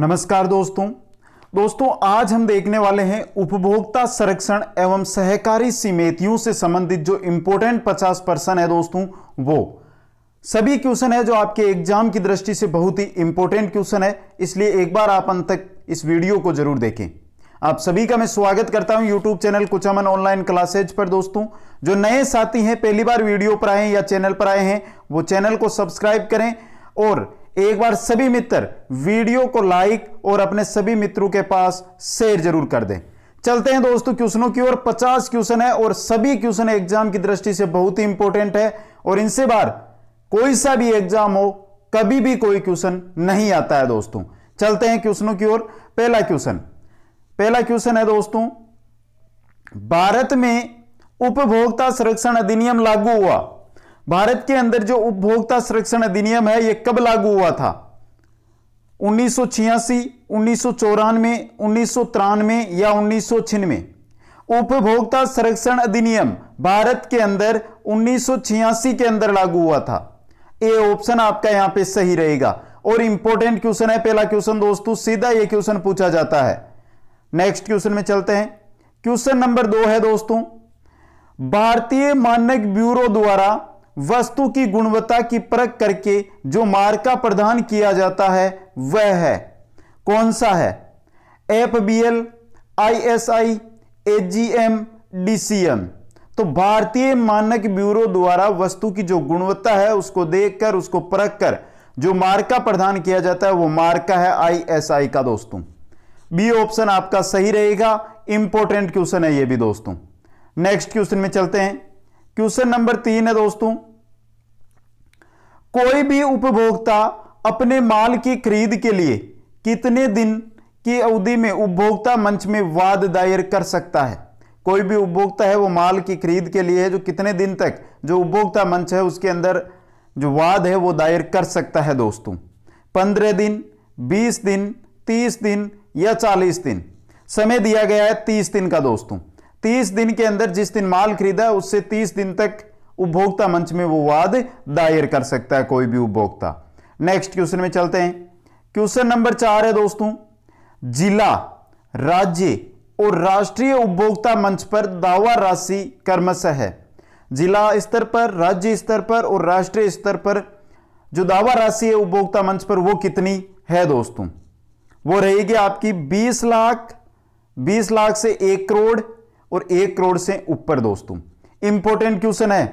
नमस्कार दोस्तों दोस्तों आज हम देखने वाले हैं उपभोक्ता संरक्षण एवं सहकारी समितियों से संबंधित जो इंपोर्टेंट 50 परसेंट है दोस्तों वो सभी क्वेश्चन है जो आपके एग्जाम की दृष्टि से बहुत ही इंपॉर्टेंट क्वेश्चन है इसलिए एक बार आप अंत तक इस वीडियो को जरूर देखें आप सभी का मैं स्वागत करता हूं YouTube channel Kuchaman online classes पर दोस्तों जो नए साथी हैं पहली बार वीडियो पर आए या चैनल पर आए हैं वो चैनल को सब्सक्राइब करें और एक बार सभी मित्र वीडियो को लाइक और अपने सभी मित्रों के पास शेयर जरूर कर दें चलते हैं दोस्तों क्वेश्चनों की ओर 50 क्वेश्चन है और सभी क्वेश्चन एग्जाम की दृष्टि से बहुत ही इंपॉर्टेंट है और इनसे बार कोई सा भी एग्जाम हो कभी भी कोई क्वेश्चन नहीं आता है दोस्तों चलते हैं क्वेश्चनों की ओर पहला क्वेश्चन पहला क्वेश्चन है दोस्तों भारत में उपभोक्ता संरक्षण अधिनियम लागू हुआ भारत के अंदर जो उपभोक्ता संरक्षण अधिनियम है यह कब लागू हुआ था उन्नीस सौ छियासी उन्नीस चौरानवे उन्नीस सौ तिरानवे या उन्नीस सौ उपभोक्ता संरक्षण अधिनियम भारत के अंदर 1986 के अंदर लागू हुआ था ए ऑप्शन आपका यहां पे सही रहेगा और इंपॉर्टेंट क्वेश्चन है पहला क्वेश्चन दोस्तों सीधा ये क्वेश्चन पूछा जाता है नेक्स्ट क्वेश्चन में चलते हैं क्वेश्चन नंबर दो है दोस्तों भारतीय मानक ब्यूरो द्वारा वस्तु की गुणवत्ता की परख करके जो मार्का प्रदान किया जाता है वह है कौन सा है F B L I S I A G M D C M तो भारतीय मानक ब्यूरो द्वारा वस्तु की जो गुणवत्ता है उसको देखकर उसको परख कर जो मार्का प्रदान किया जाता है वो मार्का है आई एस आई का दोस्तों बी ऑप्शन आपका सही रहेगा इंपॉर्टेंट क्वेश्चन है ये भी दोस्तों नेक्स्ट क्वेश्चन में चलते हैं क्वेश्चन नंबर तीन है दोस्तों कोई भी उपभोक्ता अपने माल की खरीद के लिए कितने दिन की अवधि में उपभोक्ता मंच में वाद दायर कर सकता है कोई भी उपभोक्ता है वो माल की खरीद के लिए है जो कितने दिन तक जो उपभोक्ता मंच है उसके अंदर जो वाद है वो दायर कर सकता है दोस्तों पंद्रह दिन बीस दिन तीस दिन या चालीस दिन समय दिया गया है तीस दिन का दोस्तों तीस दिन के अंदर जिस दिन माल खरीदा उससे तीस दिन तक उपभोक्ता मंच में वो वाद दायर कर सकता है कोई भी उपभोक्ता नेक्स्ट क्वेश्चन में चलते हैं क्वेश्चन नंबर चार है दोस्तों जिला राज्य और राष्ट्रीय उपभोक्ता मंच पर दावा राशि कर्मश है जिला स्तर पर राज्य स्तर पर और राष्ट्रीय स्तर पर जो दावा राशि है उपभोक्ता मंच पर वो कितनी है दोस्तों वो रहेगी आपकी 20 लाख 20 लाख से एक करोड़ और एक करोड़ से ऊपर दोस्तों इंपॉर्टेंट क्वेश्चन है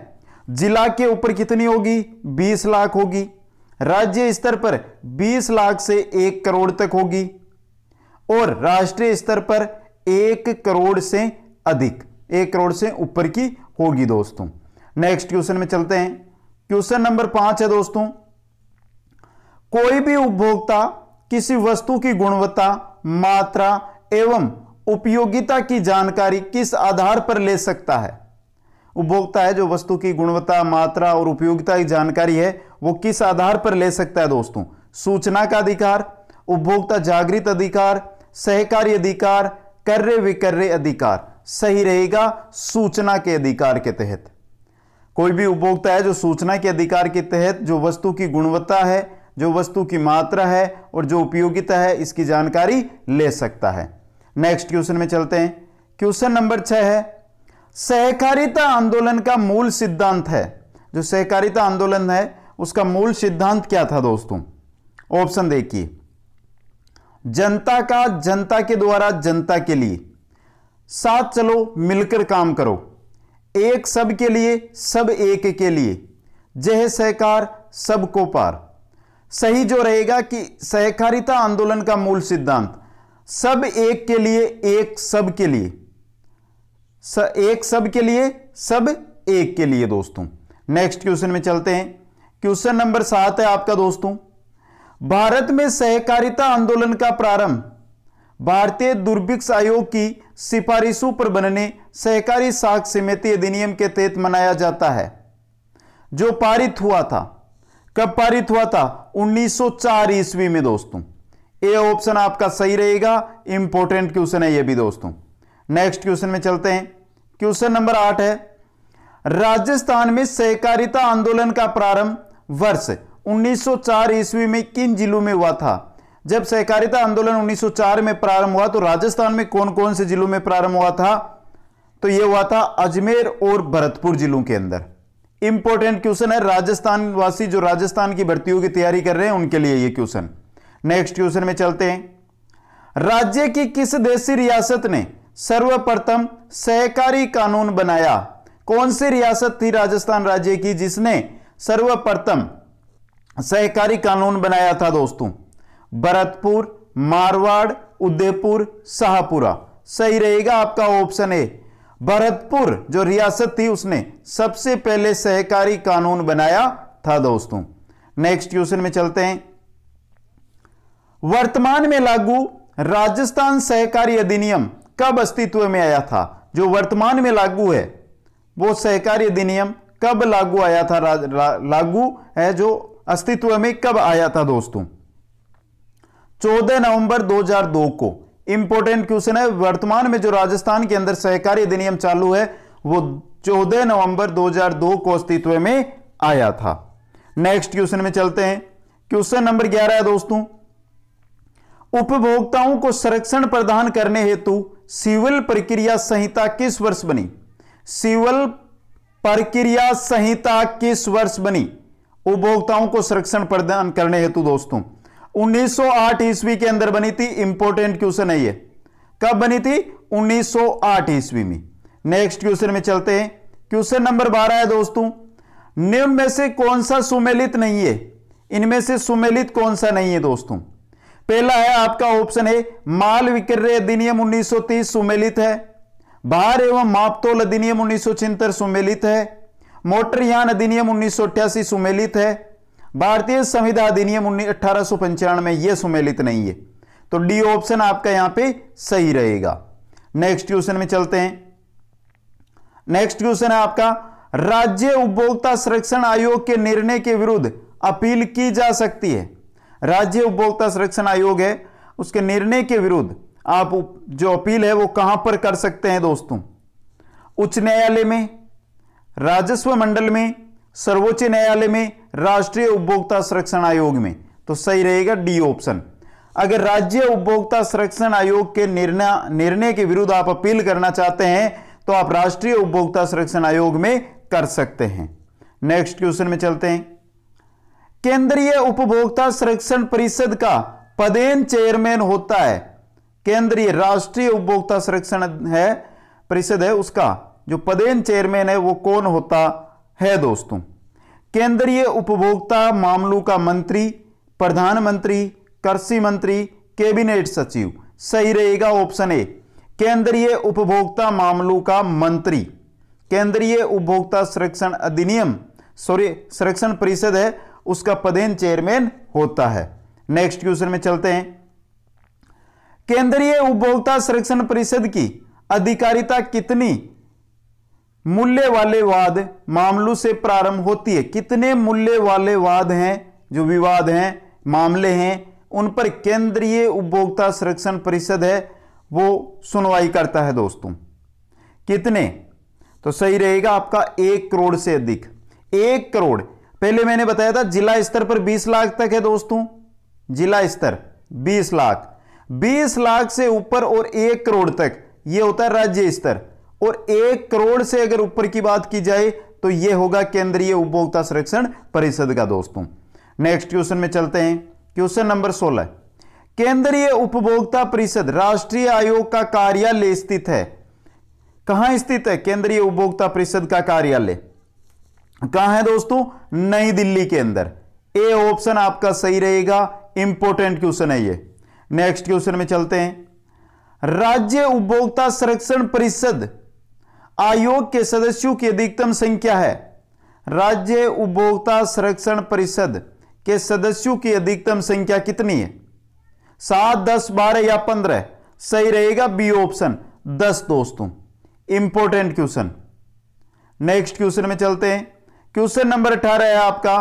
जिला के ऊपर कितनी होगी बीस लाख होगी राज्य स्तर पर बीस लाख से एक करोड़ तक होगी और राष्ट्रीय स्तर पर एक करोड़ से अधिक एक करोड़ से ऊपर की होगी दोस्तों नेक्स्ट क्वेश्चन में चलते हैं क्वेश्चन नंबर पांच है दोस्तों कोई भी उपभोक्ता किसी वस्तु की गुणवत्ता मात्रा एवं उपयोगिता की जानकारी किस आधार पर ले सकता है उपभोक्ता है जो वस्तु की गुणवत्ता मात्रा और उपयोगिता की जानकारी है वो किस आधार पर ले सकता है दोस्तों सूचना का अधिकार उपभोक्ता जागृत अधिकार सहकारी अधिकार कर्य विकर्य अधिकार सही रहेगा सूचना के अधिकार के तहत कोई भी उपभोक्ता है जो सूचना के अधिकार के तहत जो वस्तु की गुणवत्ता है जो वस्तु की मात्रा है और जो उपयोगिता है इसकी जानकारी ले सकता है नेक्स्ट क्वेश्चन में चलते हैं क्वेश्चन नंबर छह है सहकारिता आंदोलन का मूल सिद्धांत है जो सहकारिता आंदोलन है उसका मूल सिद्धांत क्या था दोस्तों ऑप्शन देखिए जनता का जनता के द्वारा जनता के लिए साथ चलो मिलकर काम करो एक सब के लिए सब एक के लिए जय सहकार सबको पार सही जो रहेगा कि सहकारिता आंदोलन का मूल सिद्धांत सब एक के लिए एक सब के लिए स, एक सब के लिए सब एक के लिए दोस्तों नेक्स्ट क्वेश्चन में चलते हैं क्वेश्चन नंबर सात है आपका दोस्तों भारत में सहकारिता आंदोलन का प्रारंभ भारतीय दुर्भिक्ष आयोग की सिफारिशों पर बनने सहकारी साख समिति अधिनियम के तहत मनाया जाता है जो पारित हुआ था कब पारित हुआ था 1904 ईस्वी में दोस्तों ए ऑप्शन आपका सही रहेगा इंपॉर्टेंट क्वेश्चन है ये भी दोस्तों नेक्स्ट क्वेश्चन में चलते हैं क्वेश्चन नंबर आठ है राजस्थान में सहकारिता आंदोलन का प्रारंभ वर्ष 1904 ईस्वी में किन जिलों में हुआ था जब सहकारिता आंदोलन 1904 में प्रारंभ हुआ तो राजस्थान में कौन कौन से जिलों में प्रारंभ हुआ था तो यह हुआ था अजमेर और भरतपुर जिलों के अंदर इंपॉर्टेंट क्वेश्चन है राजस्थान वासी जो राजस्थान की भर्तियों की तैयारी कर रहे हैं उनके लिए यह क्वेश्चन नेक्स्ट क्वेश्चन में चलते हैं राज्य की किस देशी रियासत ने सर्वप्रथम सहकारी कानून बनाया कौन सी रियासत थी राजस्थान राज्य की जिसने सर्वप्रथम सहकारी कानून बनाया था दोस्तों भरतपुर मारवाड़ उदयपुर शाहपुरा सही रहेगा आपका ऑप्शन ए भरतपुर जो रियासत थी उसने सबसे पहले सहकारी कानून बनाया था दोस्तों नेक्स्ट क्वेश्चन में चलते हैं वर्तमान में लागू राजस्थान सहकारी अधिनियम कब अस्तित्व में आया था जो वर्तमान में लागू है वो सहकारी अधिनियम कब लागू आया था ला, लागू है जो अस्तित्व में कब आया था दोस्तों 14 नवंबर 2002 को इंपॉर्टेंट क्वेश्चन है वर्तमान में जो राजस्थान के अंदर सहकारी अधिनियम चालू है वो 14 नवंबर 2002 को अस्तित्व में आया था नेक्स्ट क्वेश्चन में चलते हैं क्वेश्चन नंबर 11 है दोस्तों उपभोक्ताओं को संरक्षण प्रदान करने हेतु सिविल प्रक्रिया संहिता किस वर्ष बनी सिविल प्रक्रिया संहिता किस वर्ष बनी उपभोक्ताओं को संरक्षण प्रदान करने हेतु दोस्तों 1908 ईस्वी के अंदर बनी थी इंपोर्टेंट क्वेश्चन है ये कब बनी थी 1908 ईस्वी में नेक्स्ट क्वेश्चन में चलते हैं क्वेश्चन नंबर 12 है दोस्तों निम्न में से कौन सा सुमेलित नहीं है इनमें से सुमेलित कौन सा नहीं है दोस्तों पहला है आपका ऑप्शन ए माल विक्रय अधिनियम 1930 सुमेलित है भार एवं मापतोल अधिनियम उन्नीस सुमेलित है मोटर यान अधिनियम उन्नीस सुमेलित है भारतीय संविधान अधिनियम अठारह में यह सुमेलित नहीं है तो डी ऑप्शन आपका यहां पे सही रहेगा नेक्स्ट क्वेश्चन में चलते हैं नेक्स्ट क्वेश्चन है आपका राज्य उपभोक्ता संरक्षण आयोग के निर्णय के विरुद्ध अपील की जा सकती है राज्य उपभोक्ता संरक्षण आयोग है उसके निर्णय के विरुद्ध आप जो अपील है वो कहां पर कर सकते हैं दोस्तों उच्च न्यायालय में राजस्व मंडल में सर्वोच्च न्यायालय में राष्ट्रीय उपभोक्ता संरक्षण आयोग में तो सही रहेगा डी ऑप्शन अगर राज्य उपभोक्ता संरक्षण आयोग के निर्णय निर्णय के विरुद्ध आप अपील करना चाहते हैं तो आप राष्ट्रीय उपभोक्ता संरक्षण आयोग में कर सकते हैं नेक्स्ट क्वेश्चन में चलते हैं केंद्रीय उपभोक्ता संरक्षण परिषद का पदेन चेयरमैन होता है केंद्रीय राष्ट्रीय उपभोक्ता संरक्षण है परिषद है उसका जो पदेन चेयरमैन है वो कौन होता है दोस्तों केंद्रीय उपभोक्ता मामलों का मंत्री प्रधानमंत्री कृषि मंत्री कैबिनेट सचिव सही रहेगा ऑप्शन ए केंद्रीय उपभोक्ता मामलों का मंत्री केंद्रीय उपभोक्ता संरक्षण अधिनियम सॉरी संरक्षण परिषद है उसका पदेन चेयरमैन होता है नेक्स्ट क्वेश्चन में चलते हैं केंद्रीय उपभोक्ता संरक्षण परिषद की अधिकारिता कितनी मूल्य वाले वाद मामलों से प्रारंभ होती है कितने मूल्य वाले वाद हैं जो विवाद हैं मामले हैं उन पर केंद्रीय उपभोक्ता संरक्षण परिषद है वो सुनवाई करता है दोस्तों कितने तो सही रहेगा आपका एक करोड़ से अधिक एक करोड़ पहले मैंने बताया था जिला स्तर पर 20 लाख तक है दोस्तों जिला स्तर 20 लाख 20 लाख से ऊपर और एक करोड़ तक यह होता है राज्य स्तर और एक करोड़ से अगर ऊपर की बात की जाए तो यह होगा केंद्रीय उपभोक्ता संरक्षण परिषद का दोस्तों नेक्स्ट क्वेश्चन में चलते हैं क्वेश्चन नंबर 16 केंद्रीय उपभोक्ता परिषद राष्ट्रीय आयोग का कार्यालय स्थित है कहां स्थित है केंद्रीय उपभोक्ता परिषद का कार्यालय कहा है दोस्तों नई दिल्ली के अंदर ए ऑप्शन आपका सही रहेगा इंपोर्टेंट क्वेश्चन है ये नेक्स्ट क्वेश्चन में चलते हैं राज्य उपभोक्ता संरक्षण परिषद आयोग के सदस्यों की अधिकतम संख्या है राज्य उपभोक्ता संरक्षण परिषद के सदस्यों की अधिकतम संख्या कितनी है सात दस बारह या पंद्रह सही रहेगा बी ऑप्शन दस दोस्तों इंपॉर्टेंट क्वेश्चन नेक्स्ट क्वेश्चन में चलते हैं क्वेश्चन नंबर अठारह है आपका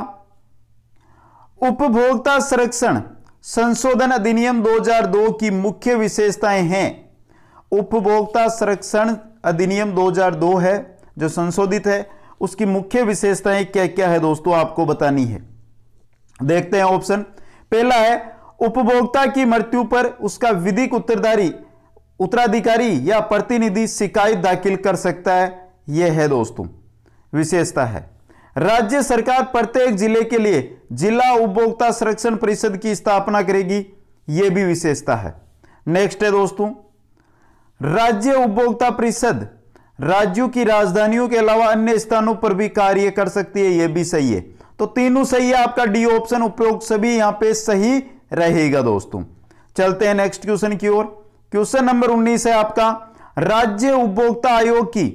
उपभोक्ता संरक्षण संशोधन अधिनियम 2002 की मुख्य विशेषताएं हैं उपभोक्ता संरक्षण अधिनियम 2002 है जो संशोधित है उसकी मुख्य विशेषताएं क्या क्या है दोस्तों आपको बतानी है देखते हैं ऑप्शन पहला है उपभोक्ता की मृत्यु पर उसका विधिक उत्तरदारी उत्तराधिकारी या प्रतिनिधि शिकायत दाखिल कर सकता है यह है दोस्तों विशेषता है राज्य सरकार प्रत्येक जिले के लिए जिला उपभोक्ता संरक्षण परिषद की स्थापना करेगी यह भी विशेषता है नेक्स्ट है दोस्तों राज्य उपभोक्ता परिषद राज्यों की राजधानियों के अलावा अन्य स्थानों पर भी कार्य कर सकती है यह भी सही है तो तीनों सही है आपका डी ऑप्शन उपयोग सभी यहां पे सही रहेगा दोस्तों चलते हैं नेक्स्ट क्वेश्चन की ओर क्वेश्चन नंबर 19 है आपका राज्य उपभोक्ता आयोग की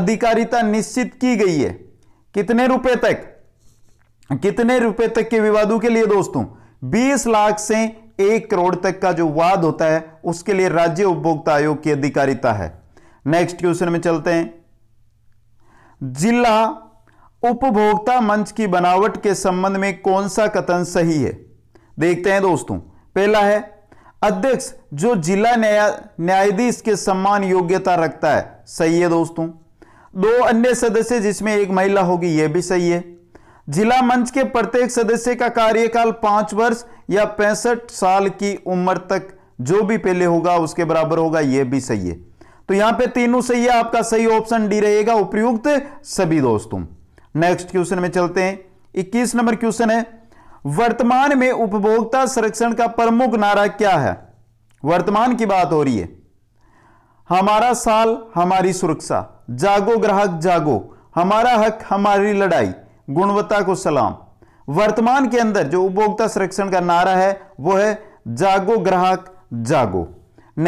अधिकारिता निश्चित की गई है कितने रुपए तक कितने रुपए तक के विवादों के लिए दोस्तों 20 लाख से एक करोड़ तक का जो वाद होता है उसके लिए राज्य उपभोक्ता आयोग की अधिकारिता है नेक्स्ट क्वेश्चन में चलते हैं जिला उपभोक्ता मंच की बनावट के संबंध में कौन सा कथन सही है देखते हैं दोस्तों पहला है अध्यक्ष जो जिला न्याय न्यायाधीश के सम्मान योग्यता रखता है सही है दोस्तों दो अन्य सदस्य जिसमें एक महिला होगी यह भी सही है जिला मंच के प्रत्येक सदस्य का कार्यकाल पांच वर्ष या पैंसठ साल की उम्र तक जो भी पहले होगा उसके बराबर होगा यह भी सही है तो यहां पे तीनों सही है आपका सही ऑप्शन डी रहेगा उपयुक्त सभी दोस्तों नेक्स्ट क्वेश्चन में चलते हैं इक्कीस नंबर क्वेश्चन है वर्तमान में उपभोक्ता संरक्षण का प्रमुख नारा क्या है वर्तमान की बात हो रही है हमारा साल हमारी सुरक्षा जागो ग्राहक जागो हमारा हक हमारी लड़ाई गुणवत्ता को सलाम वर्तमान के अंदर जो उपभोक्ता संरक्षण का नारा है वो है जागो ग्राहक जागो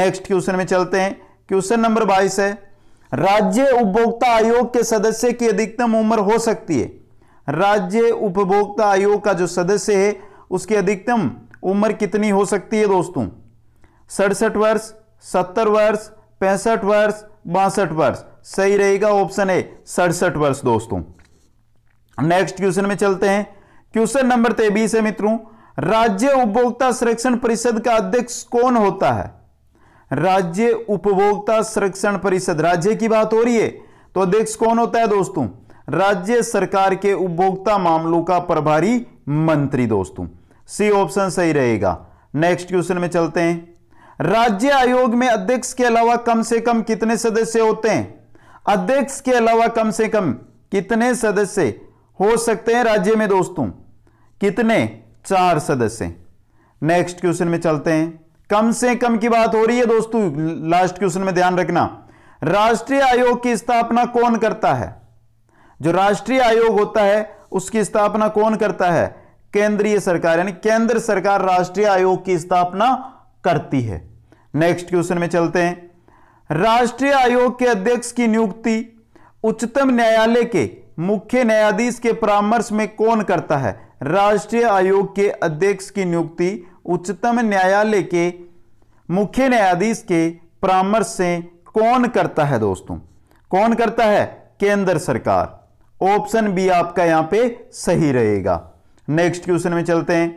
नेक्स्ट क्वेश्चन में चलते हैं क्वेश्चन नंबर बाईस है राज्य उपभोक्ता आयोग के सदस्य की अधिकतम उम्र हो सकती है राज्य उपभोक्ता आयोग का जो सदस्य है उसकी अधिकतम उम्र कितनी हो सकती है दोस्तों सड़सठ वर्ष सत्तर वर्ष पैंसठ वर्ष बासठ वर्ष सही रहेगा ऑप्शन ए सड़सठ वर्ष दोस्तों नेक्स्ट क्वेश्चन में चलते हैं क्वेश्चन नंबर तेबीस है मित्रों राज्य उपभोक्ता संरक्षण परिषद का अध्यक्ष कौन होता है राज्य उपभोक्ता संरक्षण परिषद राज्य की बात हो रही है तो अध्यक्ष कौन होता है दोस्तों राज्य सरकार के उपभोक्ता मामलों का प्रभारी मंत्री दोस्तों सी ऑप्शन सही रहेगा नेक्स्ट क्वेश्चन में चलते हैं राज्य आयोग में अध्यक्ष के अलावा कम से कम कितने सदस्य होते हैं अध्यक्ष के अलावा कम से कम कितने सदस्य हो सकते हैं राज्य में दोस्तों कितने चार सदस्य नेक्स्ट क्वेश्चन में चलते हैं कम से कम की बात हो रही है दोस्तों लास्ट क्वेश्चन में ध्यान रखना राष्ट्रीय आयोग की स्थापना कौन करता है जो राष्ट्रीय आयोग होता है उसकी स्थापना कौन करता है केंद्रीय सरकार यानी केंद्र सरकार राष्ट्रीय आयोग की स्थापना करती है नेक्स्ट क्वेश्चन में चलते हैं राष्ट्रीय आयोग के अध्यक्ष की नियुक्ति उच्चतम न्यायालय के मुख्य न्यायाधीश के परामर्श में कौन करता है राष्ट्रीय आयोग के अध्यक्ष की नियुक्ति उच्चतम न्यायालय के मुख्य न्यायाधीश के परामर्श से कौन करता है दोस्तों कौन करता है केंद्र सरकार ऑप्शन बी आपका यहां पे सही रहेगा नेक्स्ट क्वेश्चन में चलते हैं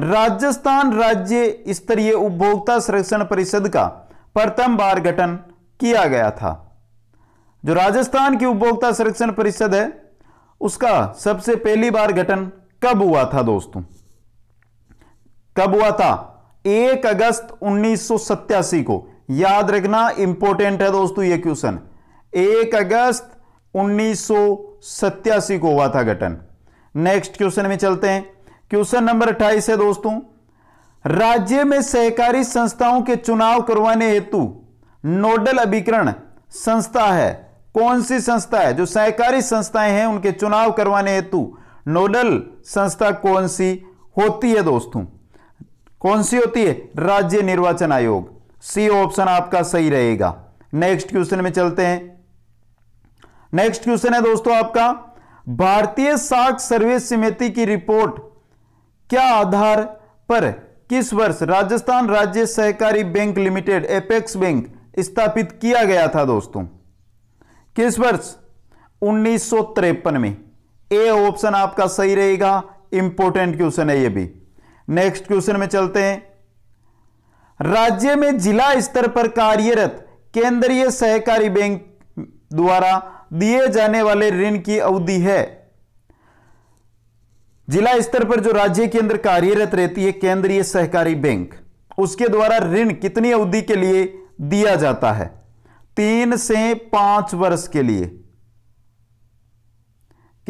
राजस्थान राज्य स्तरीय उपभोक्ता संरक्षण परिषद का प्रथम बार गठन किया गया था जो राजस्थान की उपभोक्ता संरक्षण परिषद है उसका सबसे पहली बार गठन कब हुआ था दोस्तों कब हुआ था एक अगस्त उन्नीस को याद रखना इंपॉर्टेंट है दोस्तों ये क्वेश्चन एक अगस्त उन्नीस को हुआ था गठन नेक्स्ट क्वेश्चन में चलते हैं क्वेश्चन नंबर अट्ठाईस है दोस्तों राज्य में सहकारी संस्थाओं के चुनाव करवाने हेतु नोडल अभिकरण संस्था है कौन सी संस्था है जो सहकारी संस्थाएं हैं उनके चुनाव करवाने हेतु नोडल संस्था कौन सी होती है दोस्तों कौन सी होती है राज्य निर्वाचन आयोग सी ऑप्शन आपका सही रहेगा नेक्स्ट क्वेश्चन में चलते हैं नेक्स्ट क्वेश्चन है दोस्तों आपका भारतीय साख सर्वे समिति की रिपोर्ट क्या आधार पर किस वर्ष राजस्थान राज्य सहकारी बैंक लिमिटेड एपेक्स बैंक स्थापित किया गया था दोस्तों किस वर्ष उन्नीस में ए ऑप्शन आपका सही रहेगा इंपॉर्टेंट क्वेश्चन है ये भी नेक्स्ट क्वेश्चन में चलते हैं राज्य में जिला स्तर पर कार्यरत केंद्रीय सहकारी बैंक द्वारा दिए जाने वाले ऋण की अवधि है जिला स्तर पर जो राज्य के अंदर कार्यरत रहती है केंद्रीय सहकारी बैंक उसके द्वारा ऋण कितनी अवधि के लिए दिया जाता है तीन से पांच वर्ष के लिए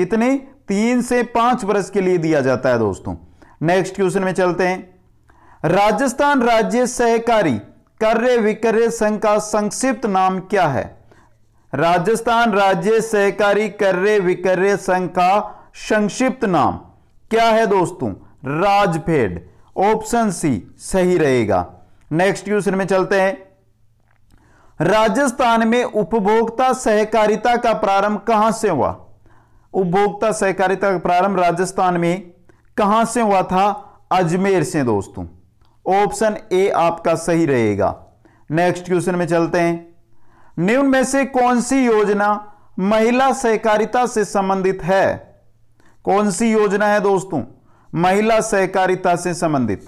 कितने तीन से पांच वर्ष के लिए दिया जाता है दोस्तों नेक्स्ट क्वेश्चन में चलते हैं राजस्थान राज्य सहकारी कर्य विक्रय संघ का संक्षिप्त नाम क्या है राजस्थान राज्य सहकारी कर्य विक्रय संघ का संक्षिप्त नाम क्या है दोस्तों राजफेड ऑप्शन सी सही रहेगा नेक्स्ट क्वेश्चन में चलते हैं राजस्थान में उपभोक्ता सहकारिता का प्रारंभ कहां से हुआ उपभोक्ता सहकारिता का प्रारंभ राजस्थान में कहां से हुआ था अजमेर से दोस्तों ऑप्शन ए आपका सही रहेगा नेक्स्ट क्वेश्चन में चलते हैं निम्न में से कौन सी योजना महिला सहकारिता से संबंधित है कौन सी योजना है दोस्तों महिला सहकारिता से संबंधित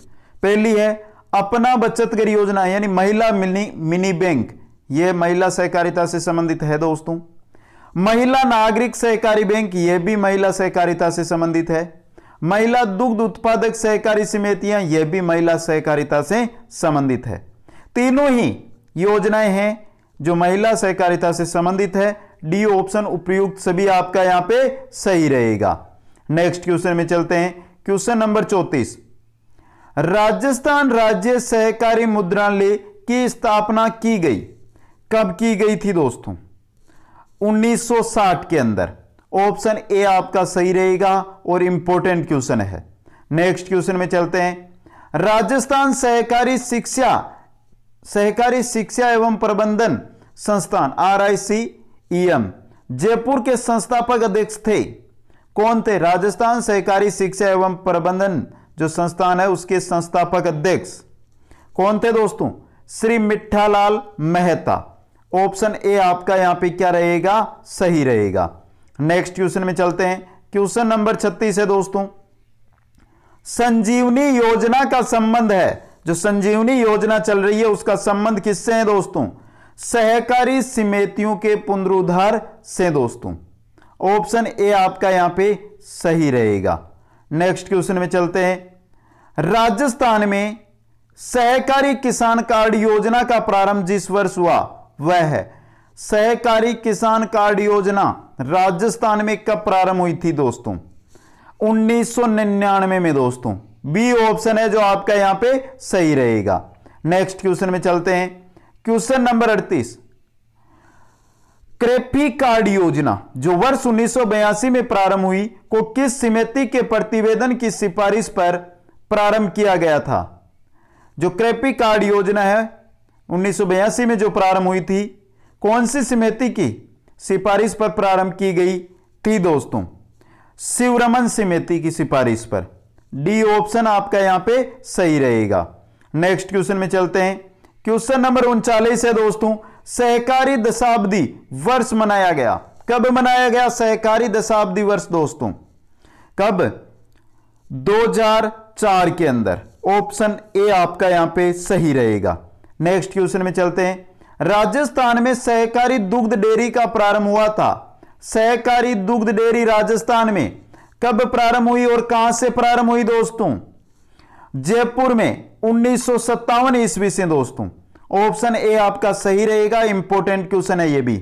पहली है अपना बचत कर योजना यानी महिला मिनी मिनी बैंक यह महिला सहकारिता से संबंधित है दोस्तों महिला नागरिक सहकारी बैंक यह भी महिला सहकारिता से संबंधित है महिला दुग्ध उत्पादक सहकारी समितियां यह भी महिला सहकारिता से संबंधित है तीनों ही योजनाएं हैं जो महिला सहकारिता से संबंधित है डी ऑप्शन उपयुक्त सभी आपका यहां पे सही रहेगा नेक्स्ट क्वेश्चन में चलते हैं क्वेश्चन नंबर चौतीस राजस्थान राज्य सहकारी मुद्रालय की स्थापना की गई कब की गई थी दोस्तों 1960 के अंदर ऑप्शन ए आपका सही रहेगा और इंपॉर्टेंट क्वेश्चन है नेक्स्ट क्वेश्चन में चलते हैं राजस्थान सहकारी शिक्षा सहकारी शिक्षा एवं प्रबंधन संस्थान R I C E M Jaipur के संस्थापक अध्यक्ष थे कौन थे राजस्थान सहकारी शिक्षा एवं प्रबंधन जो संस्थान है उसके संस्थापक अध्यक्ष कौन थे दोस्तों श्री मिठालाल मेहता ऑप्शन ए आपका यहां पे क्या रहेगा सही रहेगा नेक्स्ट क्वेश्चन में चलते हैं क्वेश्चन नंबर 36 है दोस्तों संजीवनी योजना का संबंध है जो संजीवनी योजना चल रही है उसका संबंध किससे है दोस्तों सहकारी समितियों के पुनरुद्धार से दोस्तों ऑप्शन ए आपका यहां पे सही रहेगा नेक्स्ट क्वेश्चन में चलते हैं राजस्थान में सहकारी किसान कार्ड योजना का प्रारंभ जिस वर्ष हुआ वह है सहकारी किसान कार्ड योजना राजस्थान में कब प्रारंभ हुई थी दोस्तों 1999 में दोस्तों बी ऑप्शन है जो आपका यहां पे सही रहेगा नेक्स्ट क्वेश्चन में चलते हैं क्वेश्चन नंबर अड़तीस क्रेपी कार्ड योजना जो वर्ष उन्नीस में प्रारंभ हुई को किस समिति के प्रतिवेदन की सिफारिश पर प्रारंभ किया गया था जो क्रेपी कार्ड योजना है उन्नीस में जो प्रारंभ हुई थी कौन सी समिति की सिफारिश पर प्रारंभ की गई थी दोस्तों शिवरमन समिति की सिफारिश पर डी ऑप्शन आपका यहां पे सही रहेगा नेक्स्ट क्वेश्चन में चलते हैं क्वेश्चन नंबर उनचालीस है दोस्तों सहकारी दशाब्दी वर्ष मनाया गया कब मनाया गया सहकारी दशाब्दी वर्ष दोस्तों कब 2004 के अंदर ऑप्शन ए आपका यहां पे सही रहेगा नेक्स्ट क्वेश्चन में चलते हैं राजस्थान में सहकारी दुग्ध डेयरी का प्रारंभ हुआ था सहकारी दुग्ध डेयरी राजस्थान में कब प्रारंभ हुई और कहां से प्रारंभ हुई दोस्तों जयपुर में उन्नीस ईस्वी से दोस्तों ऑप्शन ए आपका सही रहेगा इंपॉर्टेंट क्वेश्चन है ये भी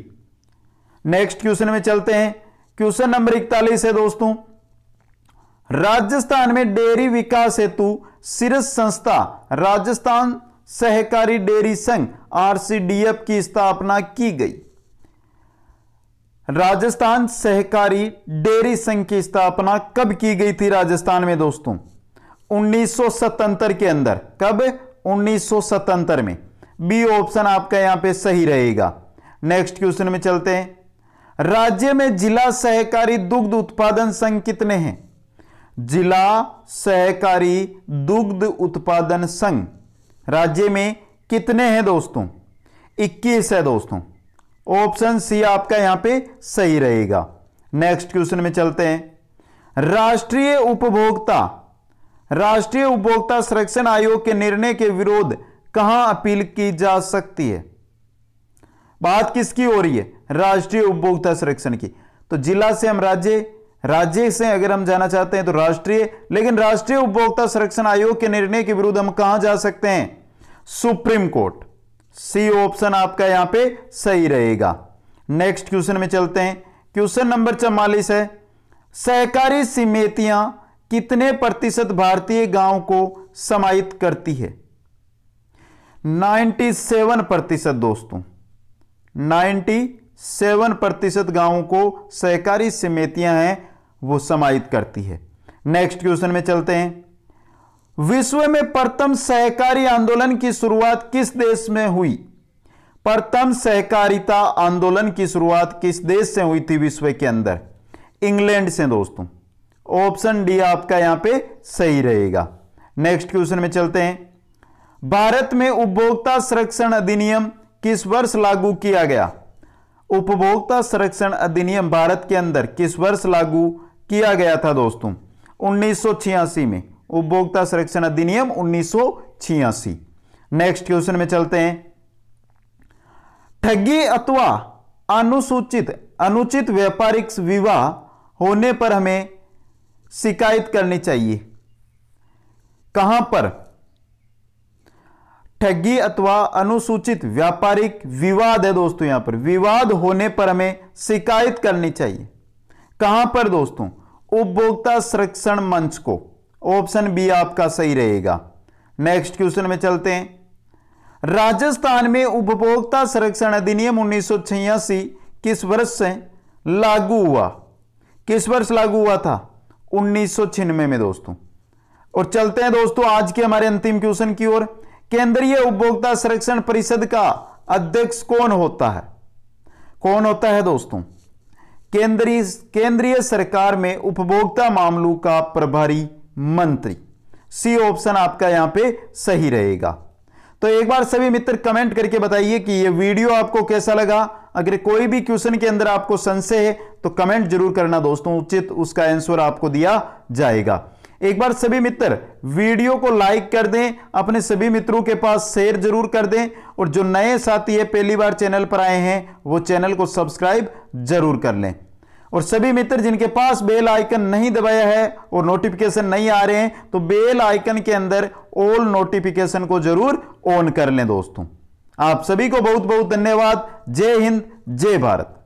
नेक्स्ट क्वेश्चन में चलते हैं क्वेश्चन नंबर इकतालीस है दोस्तों राजस्थान में डेयरी विकास हेतु सिरस संस्था राजस्थान सहकारी डेयरी संघ आरसीडीएफ की स्थापना की गई राजस्थान सहकारी डेयरी संघ की स्थापना कब की गई थी राजस्थान में दोस्तों 1977 के अंदर कब 1977 में बी ऑप्शन आपका यहां पे सही रहेगा नेक्स्ट क्वेश्चन में चलते हैं राज्य में जिला सहकारी दुग्ध उत्पादन संघ कितने हैं जिला सहकारी दुग्ध उत्पादन संघ राज्य में कितने हैं दोस्तों 21 है दोस्तों ऑप्शन सी आपका यहां पे सही रहेगा नेक्स्ट क्वेश्चन में चलते हैं राष्ट्रीय उपभोक्ता राष्ट्रीय उपभोक्ता संरक्षण आयोग के निर्णय के विरोध कहां अपील की जा सकती है बात किसकी हो रही है राष्ट्रीय उपभोक्ता संरक्षण की तो जिला से हम राज्य राज्य से अगर हम जाना चाहते हैं तो राष्ट्रीय लेकिन राष्ट्रीय उपभोक्ता संरक्षण आयोग के निर्णय के विरुद्ध हम कहां जा सकते हैं सुप्रीम कोर्ट सी ऑप्शन आपका यहां पे सही रहेगा नेक्स्ट क्वेश्चन में चलते हैं क्वेश्चन नंबर चौवालीस है सहकारी समितियां कितने प्रतिशत भारतीय गांव को समाहित करती है 97 प्रतिशत दोस्तों 97 प्रतिशत गांवों को सहकारी समितियां हैं वो समाहित करती है नेक्स्ट क्वेश्चन में चलते हैं विश्व में प्रथम सहकारी आंदोलन की शुरुआत किस देश में हुई प्रथम सहकारिता आंदोलन की शुरुआत किस देश से हुई थी विश्व के अंदर इंग्लैंड से दोस्तों ऑप्शन डी आपका यहां पे सही रहेगा नेक्स्ट क्वेश्चन में चलते हैं भारत में उपभोक्ता संरक्षण अधिनियम किस वर्ष लागू किया गया उपभोक्ता संरक्षण अधिनियम भारत के अंदर किस वर्ष लागू किया गया था दोस्तों 1986 में उपभोक्ता संरक्षण अधिनियम 1986 नेक्स्ट क्वेश्चन में चलते हैं ठगी अथवा अनुसूचित अनुचित व्यापारिक विवाह होने पर हमें शिकायत करनी चाहिए कहां पर ठगी अथवा अनुसूचित व्यापारिक विवाद है दोस्तों यहां पर विवाद होने पर हमें शिकायत करनी चाहिए कहां पर दोस्तों उपभोक्ता संरक्षण मंच को ऑप्शन बी आपका सही रहेगा नेक्स्ट क्वेश्चन में चलते हैं राजस्थान में उपभोक्ता संरक्षण अधिनियम उन्नीस किस वर्ष से लागू हुआ किस वर्ष लागू हुआ था उन्नीस में, में दोस्तों और चलते हैं दोस्तों आज के हमारे अंतिम क्वेश्चन की ओर केंद्रीय उपभोक्ता संरक्षण परिषद का अध्यक्ष कौन होता है कौन होता है दोस्तों केंद्रीय केंद्रीय सरकार में उपभोक्ता मामलों का प्रभारी मंत्री सी ऑप्शन आपका यहां पे सही रहेगा तो एक बार सभी मित्र कमेंट करके बताइए कि यह वीडियो आपको कैसा लगा अगर कोई भी क्वेश्चन के अंदर आपको संशय है तो कमेंट जरूर करना दोस्तों उचित उसका आंसर आपको दिया जाएगा एक बार सभी मित्र वीडियो को लाइक कर दें अपने सभी मित्रों के पास शेयर जरूर कर दें और जो नए साथी है पहली बार चैनल पर आए हैं वो चैनल को सब्सक्राइब जरूर कर लें और सभी मित्र जिनके पास बेल आइकन नहीं दबाया है और नोटिफिकेशन नहीं आ रहे हैं तो बेल आइकन के अंदर ऑल नोटिफिकेशन को जरूर ऑन कर लें दोस्तों आप सभी को बहुत बहुत धन्यवाद जय हिंद जय भारत